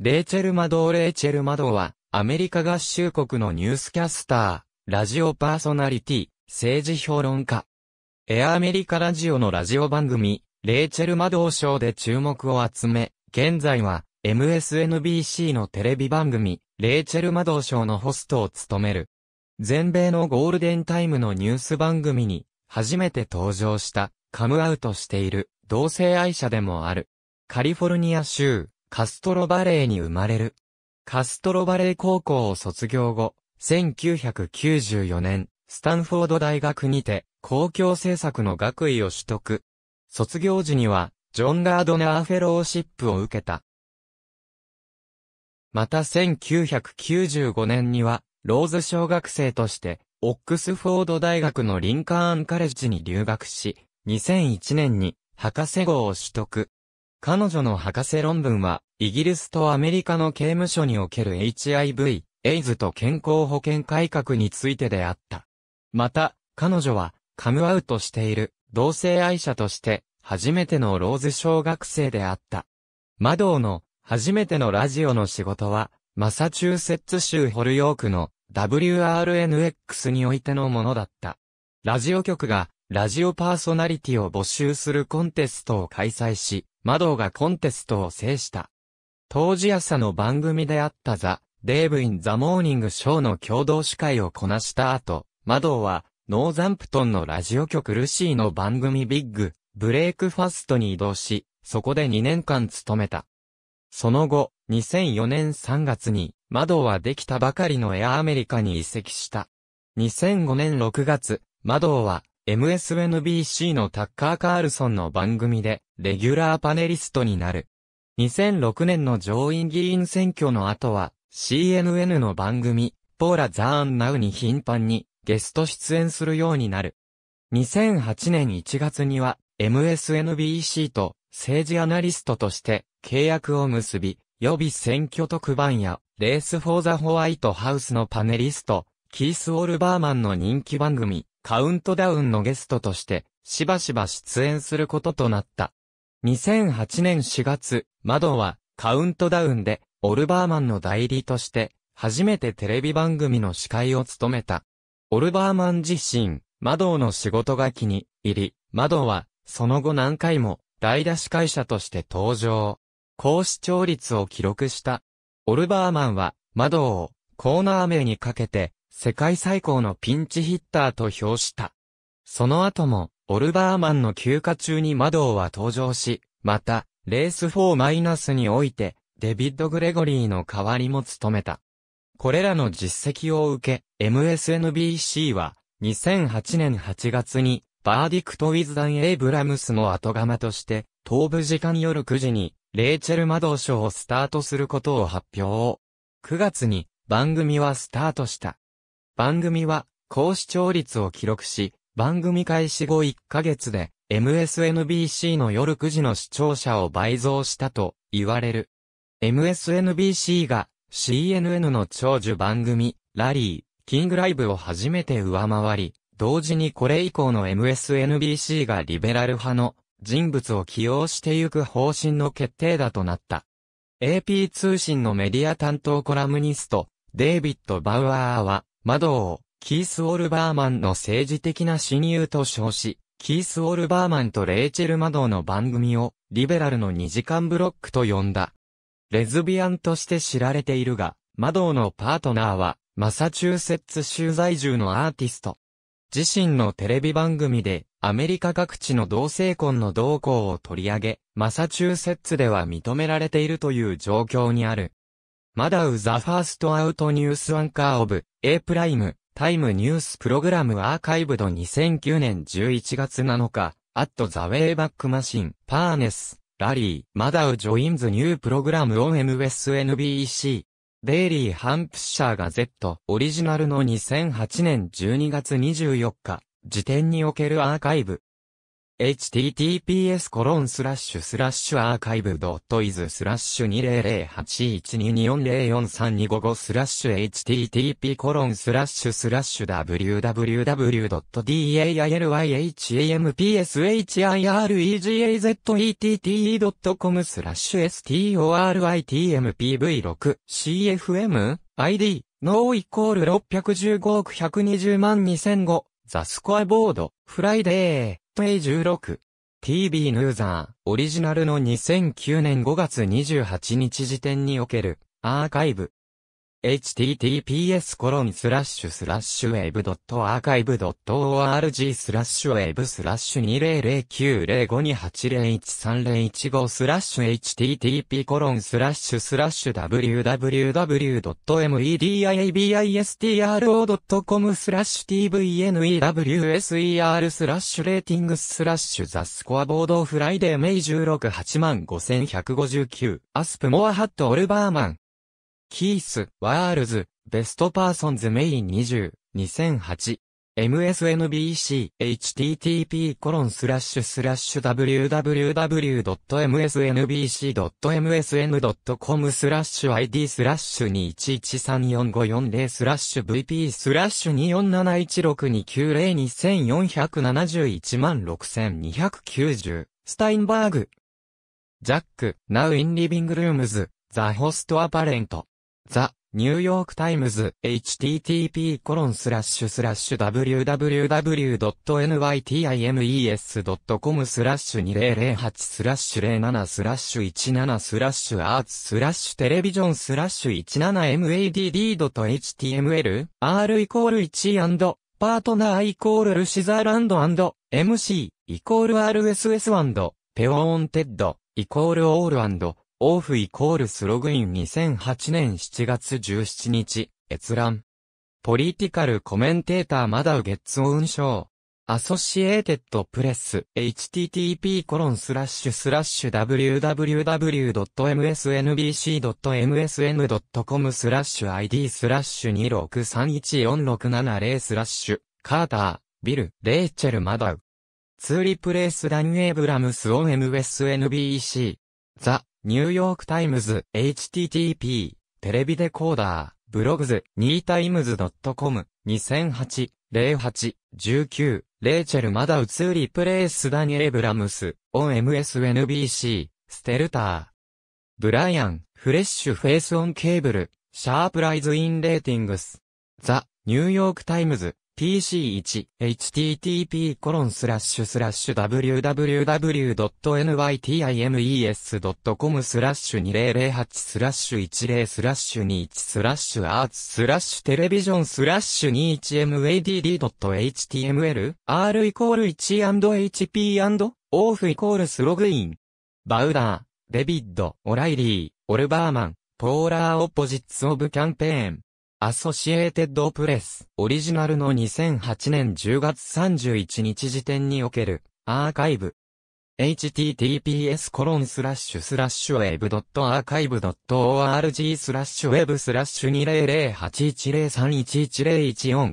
レイチェル・マドー・レイチェル・マドーは、アメリカ合衆国のニュースキャスター、ラジオパーソナリティ、政治評論家。エアアメリカラジオのラジオ番組、レイチェル・マドー賞で注目を集め、現在は、MSNBC のテレビ番組、レイチェル・マドー賞のホストを務める。全米のゴールデンタイムのニュース番組に、初めて登場した、カムアウトしている、同性愛者でもある。カリフォルニア州、カストロバレーに生まれる。カストロバレー高校を卒業後、1994年、スタンフォード大学にて、公共政策の学位を取得。卒業時には、ジョン・ガードナーフェローシップを受けた。また1995年には、ローズ小学生として、オックスフォード大学のリンカーンカレッジに留学し、2001年に博士号を取得。彼女の博士論文は、イギリスとアメリカの刑務所における HIV、エイズと健康保険改革についてであった。また、彼女は、カムアウトしている、同性愛者として、初めてのローズ小学生であった。マドーの、初めてのラジオの仕事は、マサチューセッツ州ホルヨークの WRNX においてのものだった。ラジオ局がラジオパーソナリティを募集するコンテストを開催し、マドがコンテストを制した。当時朝の番組であったザ・デーブ・イン・ザ・モーニング・ショーの共同司会をこなした後、マドーは、ノーザンプトンのラジオ局ルシーの番組ビッグ、ブレイクファストに移動し、そこで2年間勤めた。その後、2004年3月に、マドーはできたばかりのエアアメリカに移籍した。2005年6月、マドーは、MSNBC のタッカー・カールソンの番組で、レギュラーパネリストになる。2006年の上院議員選挙の後は、CNN の番組、ポーラ・ザーン・ナウに頻繁にゲスト出演するようになる。2008年1月には MSNBC と政治アナリストとして契約を結び、予備選挙特番やレース・フォー・ザ・ホワイトハウスのパネリスト、キース・オルバーマンの人気番組、カウントダウンのゲストとして、しばしば出演することとなった。2008年4月、窓は、カウントダウンで、オルバーマンの代理として、初めてテレビ番組の司会を務めた。オルバーマン自身、窓の仕事が気に入り、窓は、その後何回も、代打司会者として登場。高視聴率を記録した。オルバーマンは、窓を、コーナー名にかけて、世界最高のピンチヒッターと評した。その後も、オルバーマンの休暇中にマドーは登場し、また、レース 4- において、デビッド・グレゴリーの代わりも務めた。これらの実績を受け、MSNBC は、2008年8月に、バーディクト・ウィズ・ダン・エイブラムスの後釜として、東部時間夜9時に、レイチェル・マドー賞をスタートすることを発表。9月に、番組はスタートした。番組は、高視聴率を記録し、番組開始後1ヶ月で、MSNBC の夜9時の視聴者を倍増したと言われる。MSNBC が CNN の長寿番組、ラリー、キングライブを初めて上回り、同時にこれ以降の MSNBC がリベラル派の人物を起用してゆく方針の決定だとなった。AP 通信のメディア担当コラムニスト、デイビッド・バウアーは、マドを、キース・オルバーマンの政治的な親友と称し、キース・オルバーマンとレイチェル・マドーの番組を、リベラルの2時間ブロックと呼んだ。レズビアンとして知られているが、マドーのパートナーは、マサチューセッツ州在住のアーティスト。自身のテレビ番組で、アメリカ各地の同性婚の動向を取り上げ、マサチューセッツでは認められているという状況にある。マダウザファーストアウトニュースアンカーオブ A プライムタイムニュースプログラムアーカイブド2009年11月7日アットザウェイバックマシンパーネスラリーマダウジョインズニュープログラムオン MSNBC デイリーハンプシャーガゼットオリジナルの2008年12月24日時点におけるアーカイブ https コロンスラッシュスラッシュアーカイブドットイズスラッシュ20081224043255スラッシュ http コロンスラッシュスラッシュ www.dailyampshiregazettte.com スラッシュ storitmpv6cfm ID ノーイコール615億120万2005ザスコアボードフライデーイ1 6 TV ヌーザー、オリジナルの2009年5月28日時点における、アーカイブ。https コロンスラッシュスラッシュウェブアーカイブ org スラッシュウェブスラッシュ20090528013015スラッシュ http コロンスラッシュスラッシュ www.mediabistro.com スラッシュ tvnewser スラッシュレーティングススラッシュザスコアボードフライデーメイ16 85159アスプモアハットオルバーマンキース・ワールズ、ベストパーソンズメイン20、2008。msnbc, http コロンスラッシュスラッシュ www.msnbc.msn.com スラッシュ id スラッシュ2113454スラッシュ vp スラッシュ2471629024711万6290スタインバーグジャック、Now in Living Rooms, The Host Apparent ザ・ニューヨークタイムズ http://www.nytimes.com コロンススララッッシシュュスラッシュ2008スラッシュ07スラッシュ17スラッシュアーツスラッシュテレビジョンスラッシュ 17madd.html r イコール1パートナーイコールルシザーランド &MC イコール RSS& ペオーンテッドイコールオールオーフイコールスログイン2008年7月17日、閲覧。ポリティカルコメンテーターマダウゲッツオウンショー。アソシエーテッドプレス、http コロンスラッシュスラッシュ www.msnbc.msn.com スラッシュ id スラッシュ2631467スラッシュ、カーター、ビル、レイチェルマダウ。ツーリプレイスダンエブラムスオン MSNBC。ザ・ニューヨークタイムズ、http、テレビデコーダー、ブログズ、ニータイムズ c o m 2008、08、19、レイチェルまだ映りプレイスダニエブラムス、オン MSNBC、ステルター。ブライアン、フレッシュフェイスオンケーブル、シャープライズインレーティングス。ザ・ニューヨークタイムズ、pc1http://www.nytimes.com スラッシュ2008スラッシュ10スラッシュ21スラッシュアーツスラッシュテレビジョンスラッシュ 21madd.html r イコール 1&hp& オフイコールスログインバウダー、デビッド、オライリー、オルバーマン、ポーラーオポジッツオブキャンペーンアソシエーテッドプレス、オリジナルの2008年10月31日時点における、アーカイブ、https コロンスラッシュスラッシュウェブドットアーカイブドット org スラッシュウェブスラッシュ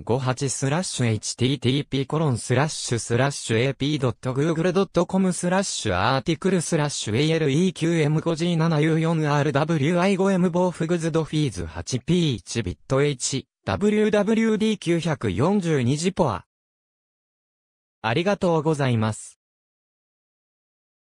20081031101458スラッシュ http コロンスラッシュスラッシュ ap.google.com スラッシュアーティクルスラッシュ aleqm5g7u4rwi5m ボーフグズドフィーズ 8p1 ビット h wwd942 ジポアありがとうございます。